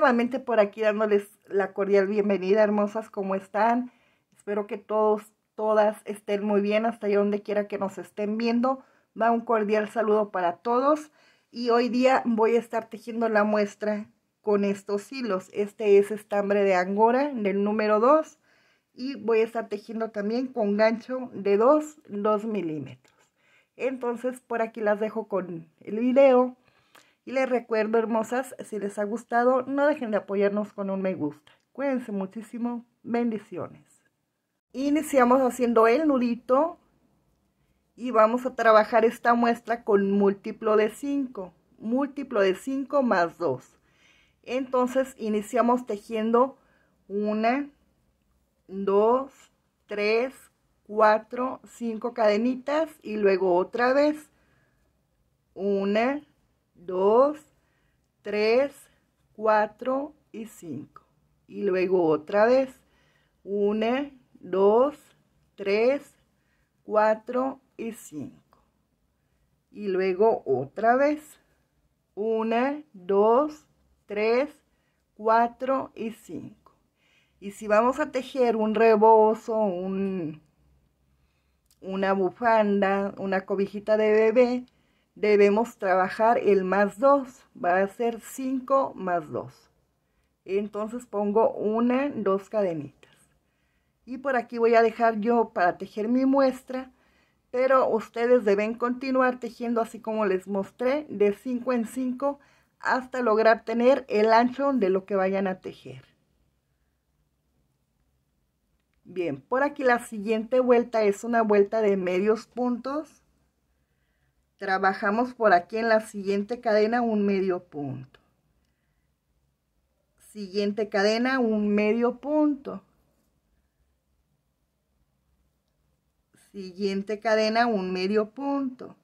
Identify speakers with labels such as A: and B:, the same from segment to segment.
A: nuevamente por aquí dándoles la cordial bienvenida, hermosas, ¿cómo están? Espero que todos, todas estén muy bien, hasta donde quiera que nos estén viendo. Va un cordial saludo para todos. Y hoy día voy a estar tejiendo la muestra con estos hilos. Este es estambre de angora, del número 2. Y voy a estar tejiendo también con gancho de 2, 2 milímetros. Entonces, por aquí las dejo con el video y les recuerdo, hermosas, si les ha gustado, no dejen de apoyarnos con un me gusta. Cuídense muchísimo. Bendiciones. Iniciamos haciendo el nudito y vamos a trabajar esta muestra con múltiplo de 5. Múltiplo de 5 más 2. Entonces iniciamos tejiendo 1, 2, 3, 4, 5 cadenitas y luego otra vez 1, 2, 3, 4 y 5. Y luego otra vez. 1, 2, 3, 4 y 5. Y luego otra vez. 1, 2, 3, 4 y 5. Y si vamos a tejer un rebozo, un, una bufanda, una cobijita de bebé, debemos trabajar el más 2, va a ser 5 más 2. Entonces pongo una, dos cadenitas. Y por aquí voy a dejar yo para tejer mi muestra, pero ustedes deben continuar tejiendo así como les mostré, de 5 en 5 hasta lograr tener el ancho de lo que vayan a tejer. Bien, por aquí la siguiente vuelta es una vuelta de medios puntos trabajamos por aquí en la siguiente cadena un medio punto. Siguiente cadena un medio punto. Siguiente cadena un medio punto.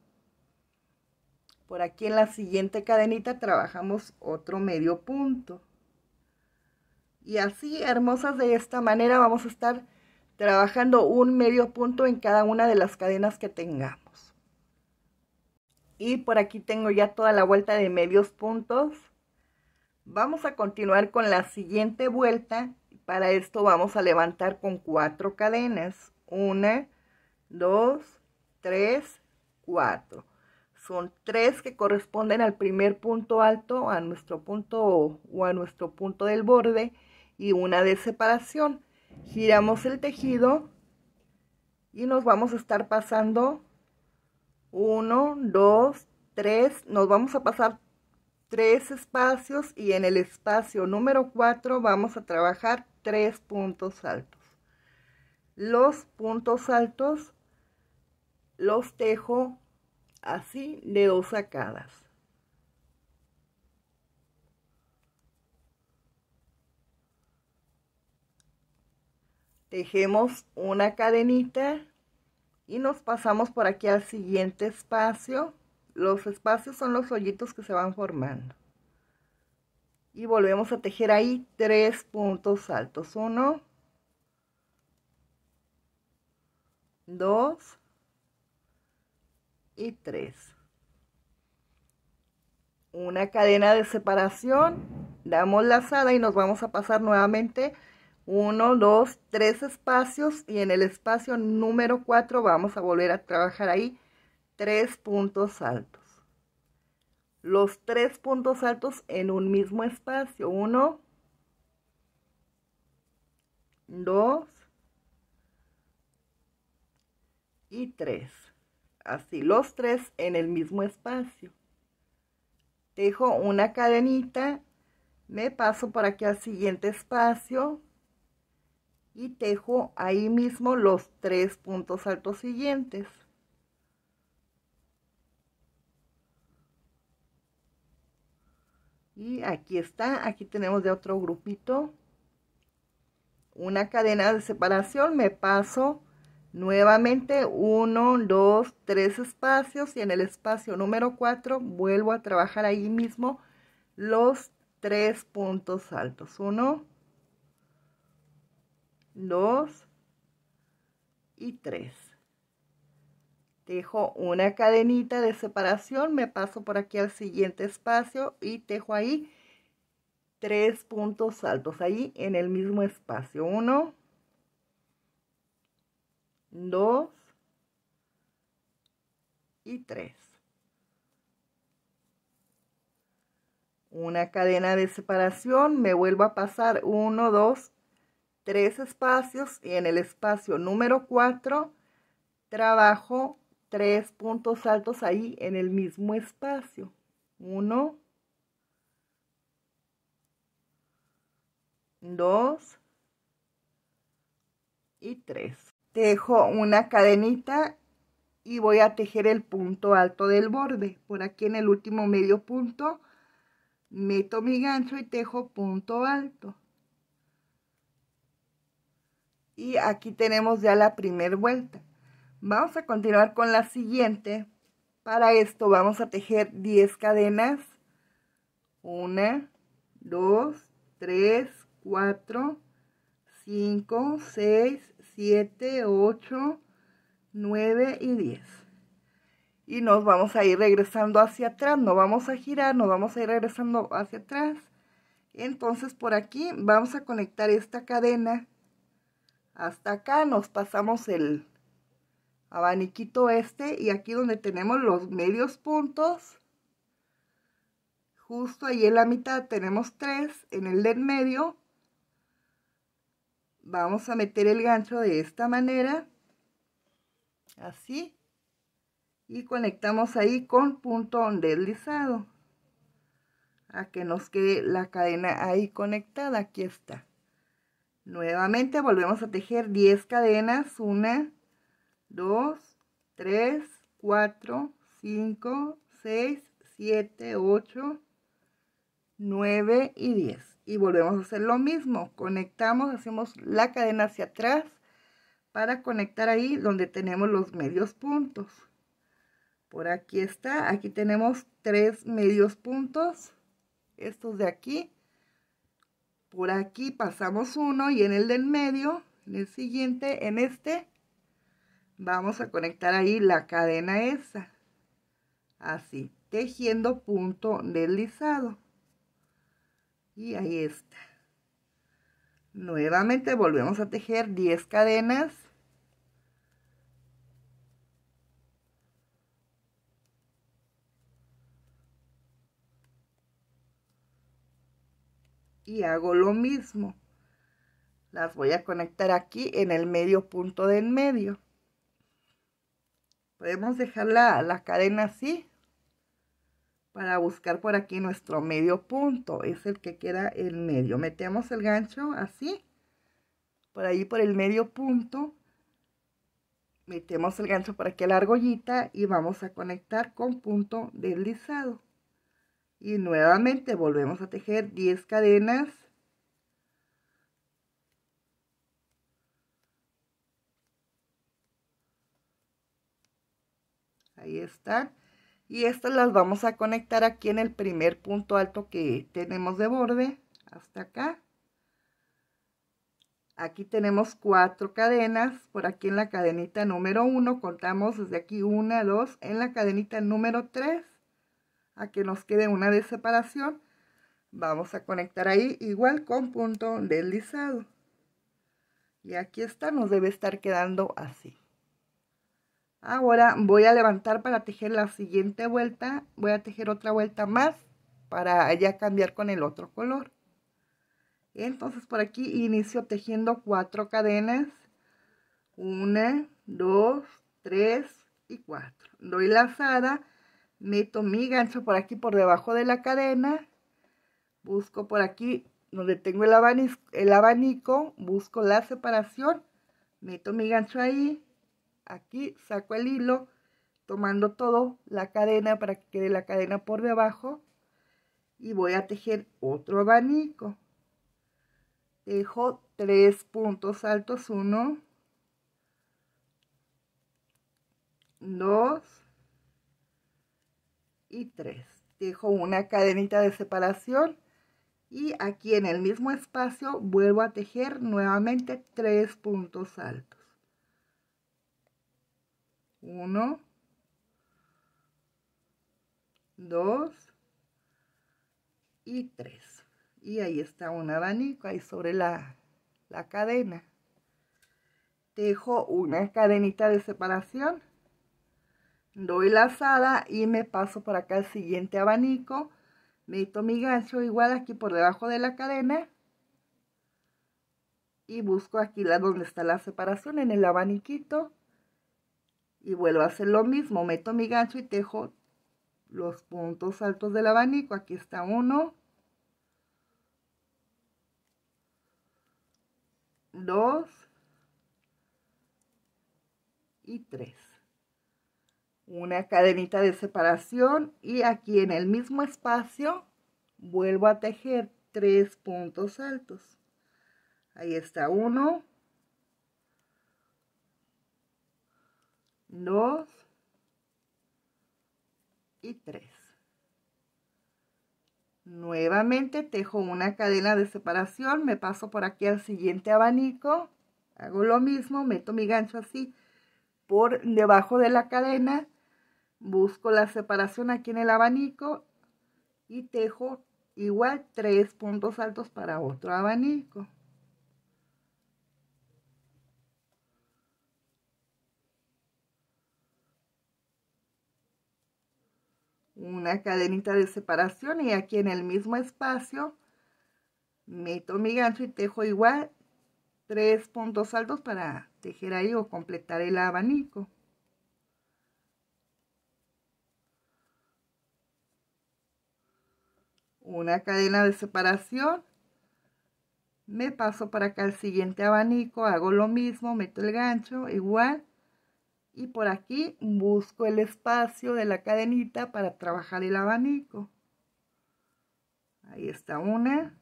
A: Por aquí en la siguiente cadenita trabajamos otro medio punto. Y así, hermosas, de esta manera vamos a estar trabajando un medio punto en cada una de las cadenas que tengamos. Y por aquí tengo ya toda la vuelta de medios puntos. Vamos a continuar con la siguiente vuelta. Para esto vamos a levantar con cuatro cadenas. Una, dos, tres, cuatro. Son tres que corresponden al primer punto alto, a nuestro punto o, o a nuestro punto del borde y una de separación. Giramos el tejido y nos vamos a estar pasando 1, 2, 3, nos vamos a pasar tres espacios y en el espacio número 4 vamos a trabajar tres puntos altos. Los puntos altos los tejo así de dos sacadas. Tejemos una cadenita y nos pasamos por aquí al siguiente espacio. Los espacios son los hoyitos que se van formando. Y volvemos a tejer ahí tres puntos altos. Uno, dos y tres. Una cadena de separación, damos lazada y nos vamos a pasar nuevamente uno, dos, tres espacios y en el espacio número 4 vamos a volver a trabajar ahí tres puntos altos. Los tres puntos altos en un mismo espacio. Uno, dos y tres. Así, los tres en el mismo espacio. Dejo una cadenita, me paso por aquí al siguiente espacio, y tejo ahí mismo los tres puntos altos siguientes. Y aquí está, aquí tenemos de otro grupito una cadena de separación, me paso nuevamente uno, dos, tres espacios y en el espacio número cuatro vuelvo a trabajar ahí mismo los tres puntos altos. Uno. 2 y 3 tejo una cadenita de separación me paso por aquí al siguiente espacio y tejo ahí tres puntos altos ahí en el mismo espacio 1 2 y 3 una cadena de separación me vuelvo a pasar 1 2 y tres espacios y en el espacio número 4 trabajo tres puntos altos ahí en el mismo espacio. Uno, dos y tres. Tejo una cadenita y voy a tejer el punto alto del borde. Por aquí en el último medio punto meto mi gancho y tejo punto alto. Y aquí tenemos ya la primera vuelta. Vamos a continuar con la siguiente. Para esto vamos a tejer 10 cadenas. 1, 2, 3, 4, 5, 6, 7, 8, 9 y 10. Y nos vamos a ir regresando hacia atrás, no vamos a girar, nos vamos a ir regresando hacia atrás. Entonces por aquí vamos a conectar esta cadena hasta acá nos pasamos el abaniquito este y aquí donde tenemos los medios puntos, justo ahí en la mitad tenemos tres, en el del medio vamos a meter el gancho de esta manera, así, y conectamos ahí con punto deslizado a que nos quede la cadena ahí conectada, aquí está nuevamente volvemos a tejer 10 cadenas 1 2 3 4 5 6 7 8 9 y 10 y volvemos a hacer lo mismo conectamos hacemos la cadena hacia atrás para conectar ahí donde tenemos los medios puntos por aquí está aquí tenemos tres medios puntos estos de aquí por aquí pasamos uno y en el del medio, en el siguiente, en este, vamos a conectar ahí la cadena esa. Así, tejiendo punto deslizado. Y ahí está. Nuevamente volvemos a tejer 10 cadenas hago lo mismo. Las voy a conectar aquí en el medio punto del medio. Podemos dejar la, la cadena así para buscar por aquí nuestro medio punto. Es el que queda en medio. Metemos el gancho así, por ahí por el medio punto. Metemos el gancho por aquí a la argollita y vamos a conectar con punto deslizado y nuevamente volvemos a tejer 10 cadenas ahí está. y estas las vamos a conectar aquí en el primer punto alto que tenemos de borde hasta acá aquí tenemos cuatro cadenas por aquí en la cadenita número 1 contamos desde aquí 1 2 en la cadenita número 3 a que nos quede una de separación. Vamos a conectar ahí igual con punto deslizado. Y aquí está, nos debe estar quedando así. Ahora voy a levantar para tejer la siguiente vuelta. Voy a tejer otra vuelta más para ya cambiar con el otro color. Entonces por aquí inicio tejiendo cuatro cadenas. Una, dos, tres y cuatro. Doy lazada meto mi gancho por aquí por debajo de la cadena, busco por aquí donde tengo el abanico, busco la separación, meto mi gancho ahí, aquí saco el hilo, tomando todo la cadena para que quede la cadena por debajo y voy a tejer otro abanico. dejo tres puntos altos, uno, dos, y 3. Dejo una cadenita de separación y aquí en el mismo espacio vuelvo a tejer nuevamente tres puntos altos. 1, 2 y 3. Y ahí está un abanico ahí sobre la, la cadena. Tejo una cadenita de separación doy la lazada y me paso por acá el siguiente abanico meto mi gancho igual aquí por debajo de la cadena y busco aquí la donde está la separación en el abaniquito y vuelvo a hacer lo mismo meto mi gancho y tejo los puntos altos del abanico aquí está uno dos y tres una cadenita de separación y aquí en el mismo espacio vuelvo a tejer tres puntos altos. Ahí está uno, dos y tres. Nuevamente tejo una cadena de separación, me paso por aquí al siguiente abanico, hago lo mismo, meto mi gancho así por debajo de la cadena busco la separación aquí en el abanico y tejo igual tres puntos altos para otro abanico una cadenita de separación y aquí en el mismo espacio meto mi gancho y tejo igual tres puntos altos para tejer ahí o completar el abanico una cadena de separación, me paso para acá al siguiente abanico, hago lo mismo, meto el gancho igual y por aquí busco el espacio de la cadenita para trabajar el abanico. Ahí está una.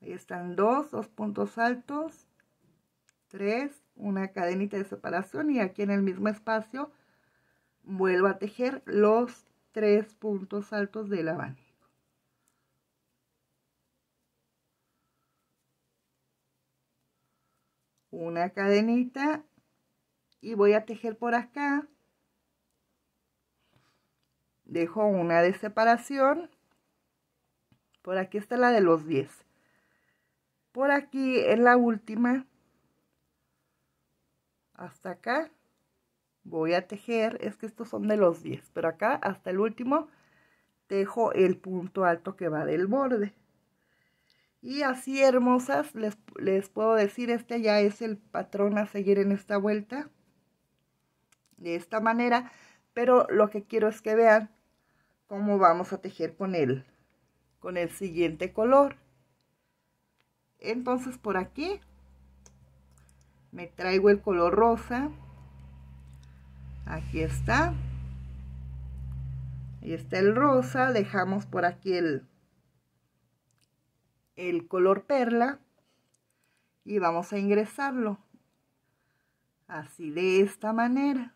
A: Ahí están dos, dos puntos altos, tres, una cadenita de separación y aquí en el mismo espacio vuelvo a tejer los tres puntos altos del abanico. Una cadenita y voy a tejer por acá. Dejo una de separación. Por aquí está la de los 10. Por aquí es la última. Hasta acá voy a tejer, es que estos son de los 10, pero acá hasta el último tejo el punto alto que va del borde. Y así hermosas, les, puedo decir, este ya es el patrón a seguir en esta vuelta. De esta manera, pero lo que quiero es que vean cómo vamos a tejer con el, con el siguiente color. Entonces por aquí me traigo el color rosa. Aquí está. Ahí está el rosa. Dejamos por aquí el, el color perla. Y vamos a ingresarlo. Así de esta manera.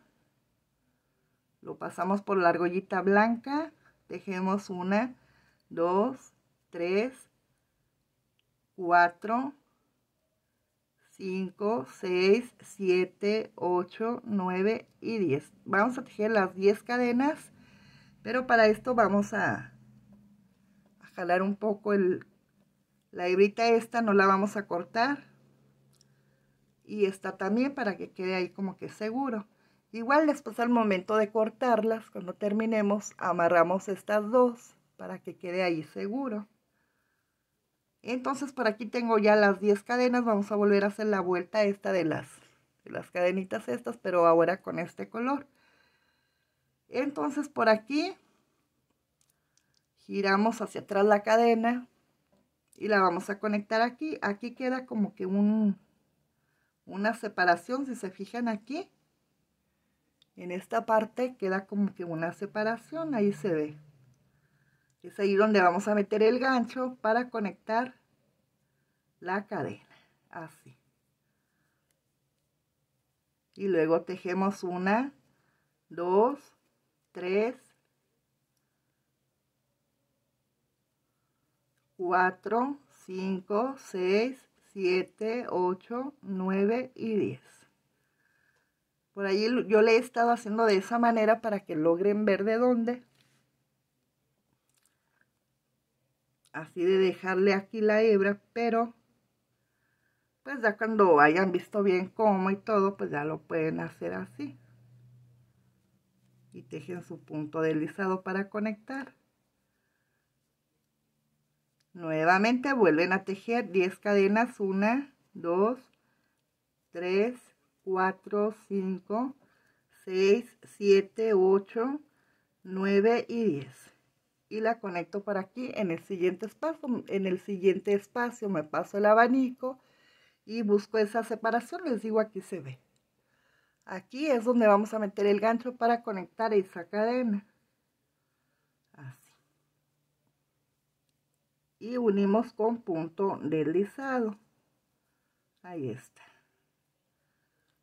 A: Lo pasamos por la argollita blanca. Dejemos una, dos, tres, cuatro, 5, 6, 7, 8, 9 y 10. Vamos a tejer las 10 cadenas, pero para esto vamos a, a jalar un poco el, la hebrita esta, no la vamos a cortar. Y esta también para que quede ahí como que seguro. Igual después al momento de cortarlas, cuando terminemos, amarramos estas dos para que quede ahí seguro. Entonces por aquí tengo ya las 10 cadenas, vamos a volver a hacer la vuelta esta de las, de las cadenitas estas, pero ahora con este color. Entonces por aquí giramos hacia atrás la cadena y la vamos a conectar aquí. Aquí queda como que un, una separación, si se fijan aquí, en esta parte queda como que una separación, ahí se ve. Es ahí donde vamos a meter el gancho para conectar la cadena. Así. Y luego tejemos una, dos, tres, cuatro, cinco, seis, siete, ocho, nueve y diez. Por ahí yo le he estado haciendo de esa manera para que logren ver de dónde. así de dejarle aquí la hebra, pero pues ya cuando hayan visto bien cómo y todo, pues ya lo pueden hacer así. Y tejen su punto deslizado para conectar. Nuevamente vuelven a tejer 10 cadenas, 1, 2, 3, 4, 5, 6, 7, 8, 9 y 10 y la conecto por aquí en el siguiente espacio. En el siguiente espacio me paso el abanico y busco esa separación. Les digo, aquí se ve. Aquí es donde vamos a meter el gancho para conectar esa cadena. Así. Y unimos con punto deslizado. Ahí está.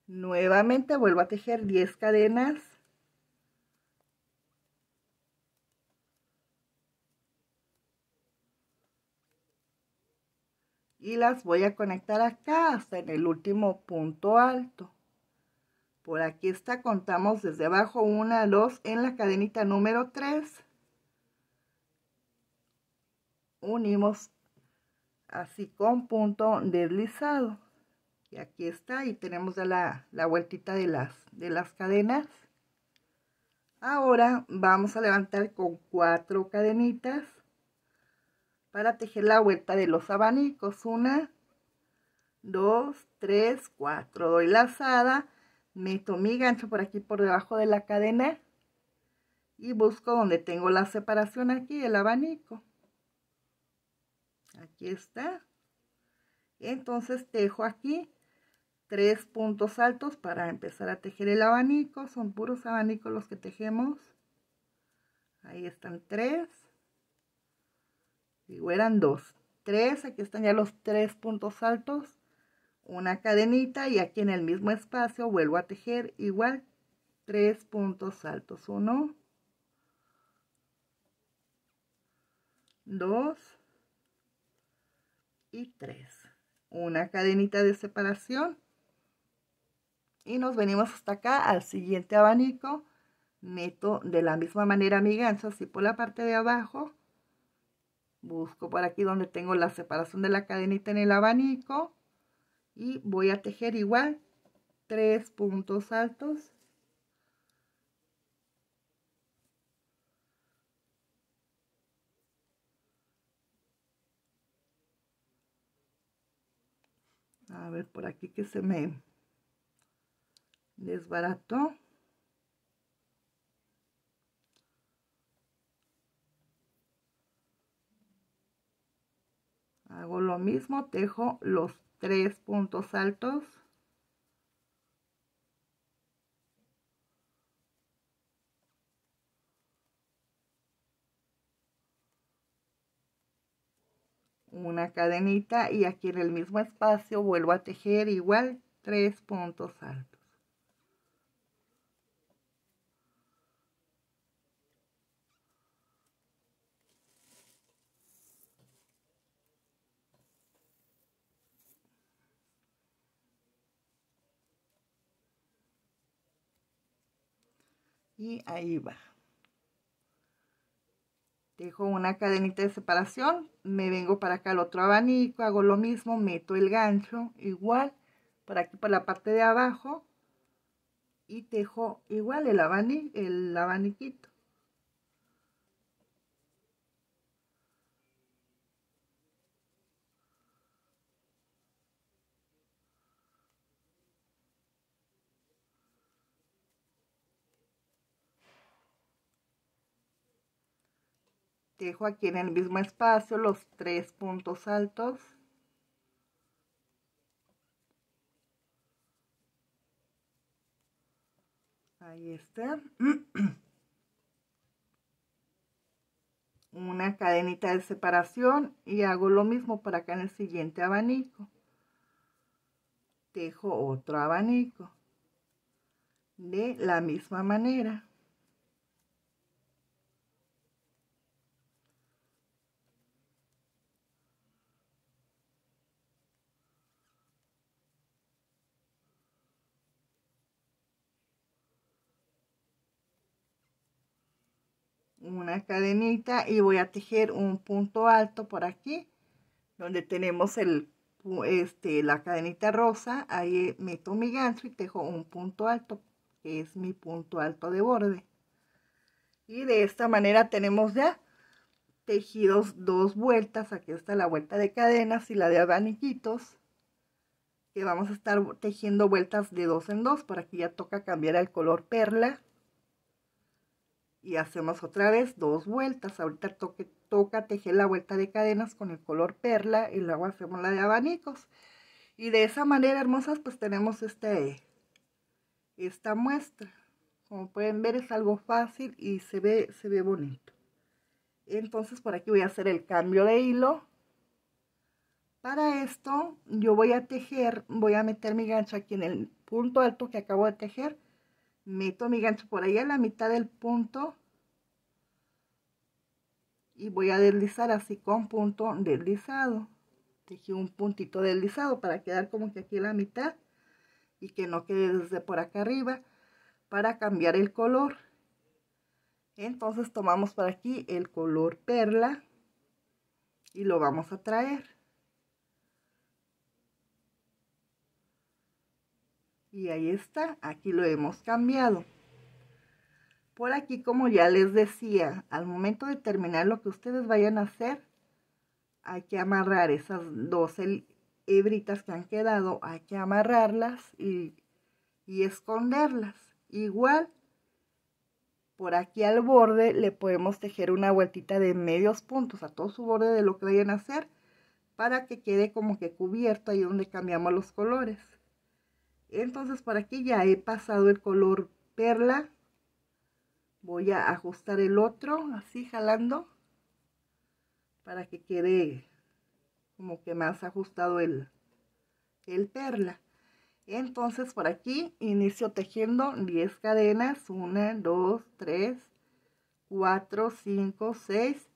A: Nuevamente vuelvo a tejer 10 cadenas y las voy a conectar acá hasta en el último punto alto. Por aquí está, contamos desde abajo una, 2 en la cadenita número 3. Unimos así con punto deslizado. Y aquí está, y tenemos ya la, la vueltita de las, de las cadenas. Ahora vamos a levantar con cuatro cadenitas para tejer la vuelta de los abanicos. Una, dos, tres, cuatro. Doy lazada, meto mi gancho por aquí por debajo de la cadena y busco donde tengo la separación aquí, el abanico. Aquí está. Entonces tejo aquí tres puntos altos para empezar a tejer el abanico. Son puros abanicos los que tejemos. Ahí están tres eran dos. Tres, aquí están ya los tres puntos altos. Una cadenita y aquí en el mismo espacio vuelvo a tejer igual tres puntos altos. Uno. Dos. Y tres. Una cadenita de separación. Y nos venimos hasta acá al siguiente abanico. Meto de la misma manera mi gancho así por la parte de abajo busco por aquí donde tengo la separación de la cadenita en el abanico y voy a tejer igual tres puntos altos a ver por aquí que se me desbarató hago lo mismo tejo los tres puntos altos una cadenita y aquí en el mismo espacio vuelvo a tejer igual tres puntos altos y ahí va dejo una cadenita de separación me vengo para acá al otro abanico hago lo mismo meto el gancho igual por aquí por la parte de abajo y tejo igual el, abanico, el abaniquito dejo aquí en el mismo espacio los tres puntos altos ahí está una cadenita de separación y hago lo mismo para acá en el siguiente abanico dejo otro abanico de la misma manera una cadenita y voy a tejer un punto alto por aquí donde tenemos el este, la cadenita rosa, ahí meto mi gancho y tejo un punto alto, que es mi punto alto de borde. Y de esta manera tenemos ya tejidos dos vueltas, aquí está la vuelta de cadenas y la de abaniquitos, que vamos a estar tejiendo vueltas de dos en dos, por aquí ya toca cambiar el color perla y hacemos otra vez dos vueltas. Ahorita toque, toca tejer la vuelta de cadenas con el color perla y luego hacemos la de abanicos. Y de esa manera, hermosas, pues tenemos este, esta muestra. Como pueden ver es algo fácil y se ve, se ve bonito. Entonces por aquí voy a hacer el cambio de hilo. Para esto yo voy a tejer, voy a meter mi gancho aquí en el punto alto que acabo de tejer meto mi gancho por ahí a la mitad del punto y voy a deslizar así con punto deslizado tejí un puntito deslizado para quedar como que aquí la mitad y que no quede desde por acá arriba para cambiar el color entonces tomamos por aquí el color perla y lo vamos a traer Y ahí está, aquí lo hemos cambiado. Por aquí, como ya les decía, al momento de terminar lo que ustedes vayan a hacer, hay que amarrar esas 12 hebritas que han quedado, hay que amarrarlas y, y esconderlas. Igual, por aquí al borde le podemos tejer una vueltita de medios puntos a todo su borde de lo que vayan a hacer para que quede como que cubierto ahí donde cambiamos los colores. Entonces por aquí ya he pasado el color perla. Voy a ajustar el otro así jalando para que quede como que más ajustado el, el perla. Entonces por aquí inicio tejiendo 10 cadenas, 1, 2, 3, 4, 5, 6,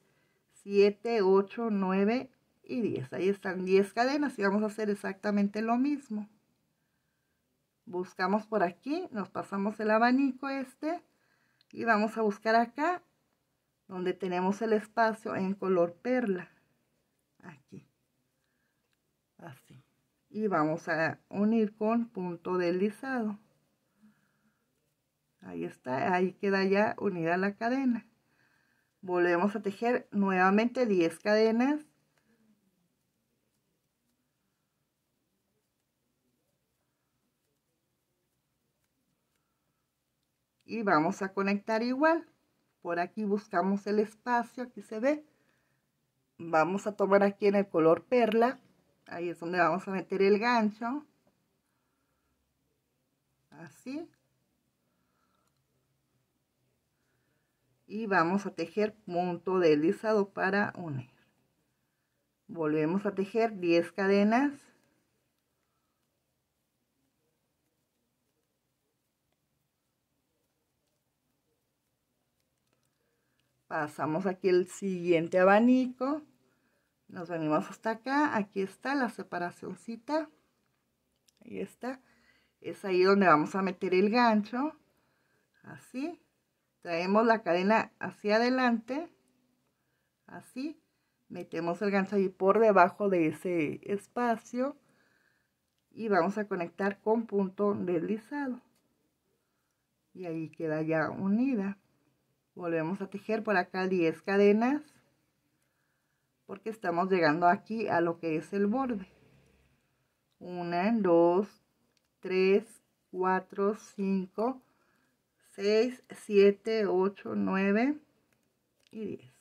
A: 7, 8, 9 y 10. Ahí están 10 cadenas y vamos a hacer exactamente lo mismo buscamos por aquí, nos pasamos el abanico este y vamos a buscar acá donde tenemos el espacio en color perla. Aquí. Así. Y vamos a unir con punto deslizado. Ahí está, ahí queda ya unida la cadena. Volvemos a tejer nuevamente 10 cadenas y vamos a conectar igual por aquí buscamos el espacio aquí se ve vamos a tomar aquí en el color perla ahí es donde vamos a meter el gancho así y vamos a tejer punto deslizado para unir volvemos a tejer 10 cadenas Pasamos aquí el siguiente abanico. Nos venimos hasta acá. Aquí está la separacioncita. Ahí está. Es ahí donde vamos a meter el gancho. Así. Traemos la cadena hacia adelante. Así. Metemos el gancho ahí por debajo de ese espacio. Y vamos a conectar con punto deslizado. Y ahí queda ya unida volvemos a tejer por acá 10 cadenas porque estamos llegando aquí a lo que es el borde 1 2 3 4 5 6 7 8 9 y 10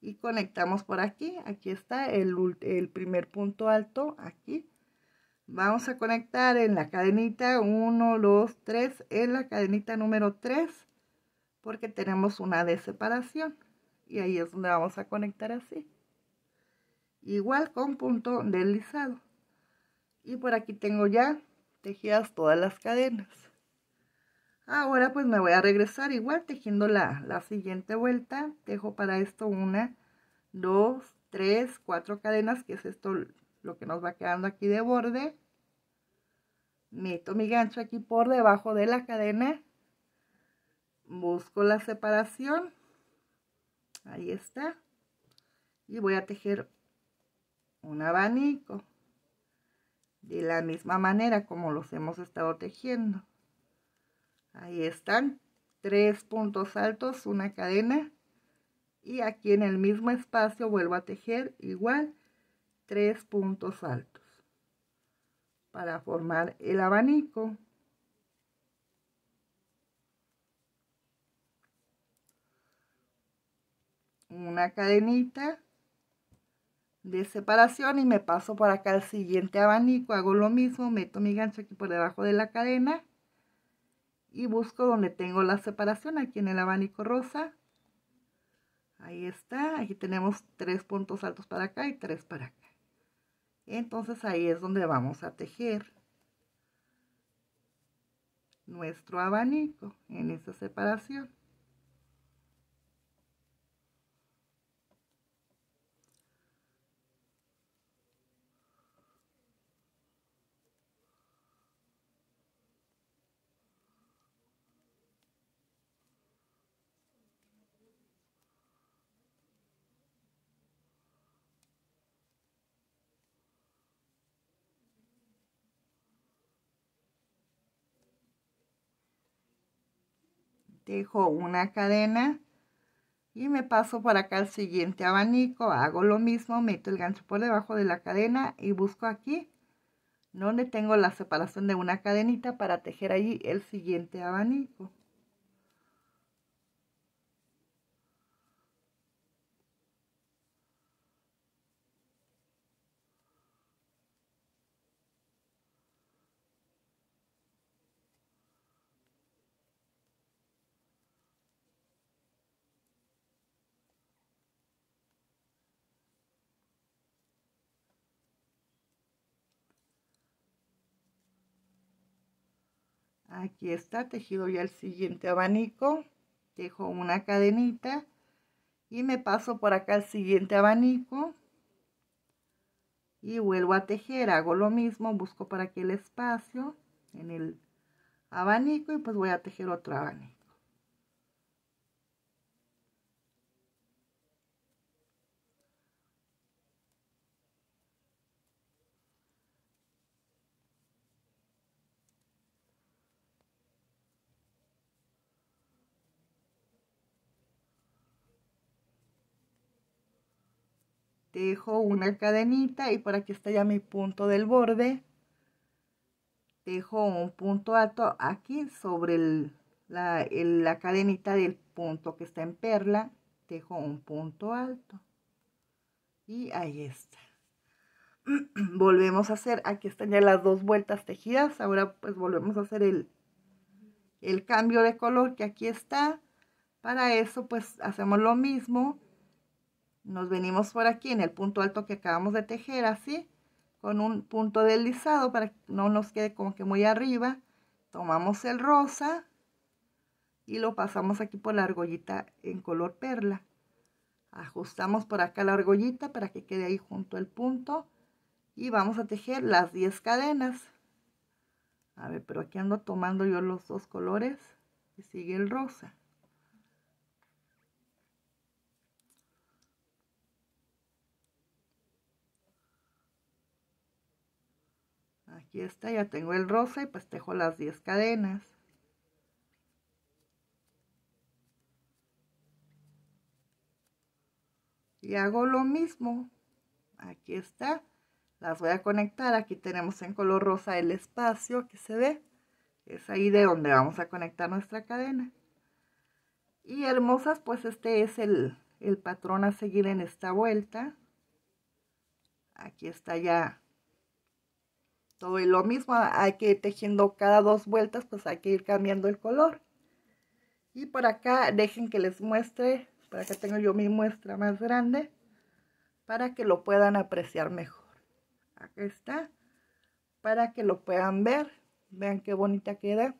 A: y conectamos por aquí aquí está el, el primer punto alto aquí vamos a conectar en la cadenita 1 2 3 en la cadenita número 3 porque tenemos una de separación y ahí es donde vamos a conectar así igual con punto deslizado y por aquí tengo ya tejidas todas las cadenas ahora pues me voy a regresar igual tejiendo la, la siguiente vuelta tejo para esto una dos tres cuatro cadenas que es esto lo que nos va quedando aquí de borde meto mi gancho aquí por debajo de la cadena busco la separación ahí está y voy a tejer un abanico de la misma manera como los hemos estado tejiendo ahí están tres puntos altos una cadena y aquí en el mismo espacio vuelvo a tejer igual tres puntos altos para formar el abanico una cadenita de separación y me paso por acá al siguiente abanico, hago lo mismo, meto mi gancho aquí por debajo de la cadena y busco donde tengo la separación, aquí en el abanico rosa. Ahí está, aquí tenemos tres puntos altos para acá y tres para acá. Entonces ahí es donde vamos a tejer nuestro abanico en esta separación. tejo una cadena y me paso por acá al siguiente abanico, hago lo mismo, meto el gancho por debajo de la cadena y busco aquí donde tengo la separación de una cadenita para tejer allí el siguiente abanico. aquí está tejido ya el siguiente abanico dejo una cadenita y me paso por acá el siguiente abanico y vuelvo a tejer hago lo mismo busco para aquí el espacio en el abanico y pues voy a tejer otro abanico Dejo una cadenita y por aquí está ya mi punto del borde Dejo un punto alto aquí sobre la, cadenita del punto que está en perla dejo un punto alto y ahí está volvemos a hacer aquí están ya las dos vueltas tejidas ahora pues volvemos a hacer el el cambio de color que aquí está para eso pues hacemos lo mismo nos venimos por aquí en el punto alto que acabamos de tejer así con un punto deslizado para que no nos quede como que muy arriba tomamos el rosa y lo pasamos aquí por la argollita en color perla ajustamos por acá la argollita para que quede ahí junto al punto y vamos a tejer las 10 cadenas a ver pero aquí ando tomando yo los dos colores y sigue el rosa Y está, ya tengo el rosa y pues tejo las 10 cadenas. Y hago lo mismo. Aquí está. Las voy a conectar. Aquí tenemos en color rosa el espacio que se ve. Es ahí de donde vamos a conectar nuestra cadena. Y hermosas, pues este es el, el patrón a seguir en esta vuelta. Aquí está ya todo y lo mismo, hay que ir tejiendo cada dos vueltas, pues hay que ir cambiando el color. Y por acá dejen que les muestre, por acá tengo yo mi muestra más grande, para que lo puedan apreciar mejor. Aquí está, para que lo puedan ver, vean qué bonita queda.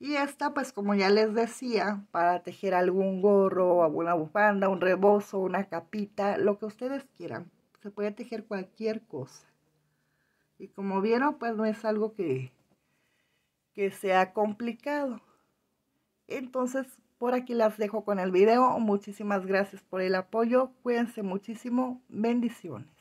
A: Y esta, pues como ya les decía, para tejer algún gorro, alguna bufanda, un rebozo, una capita, lo que ustedes quieran. Se puede tejer cualquier cosa. Y como vieron, pues no es algo que, que sea complicado. Entonces, por aquí las dejo con el video. Muchísimas gracias por el apoyo. Cuídense muchísimo. Bendiciones.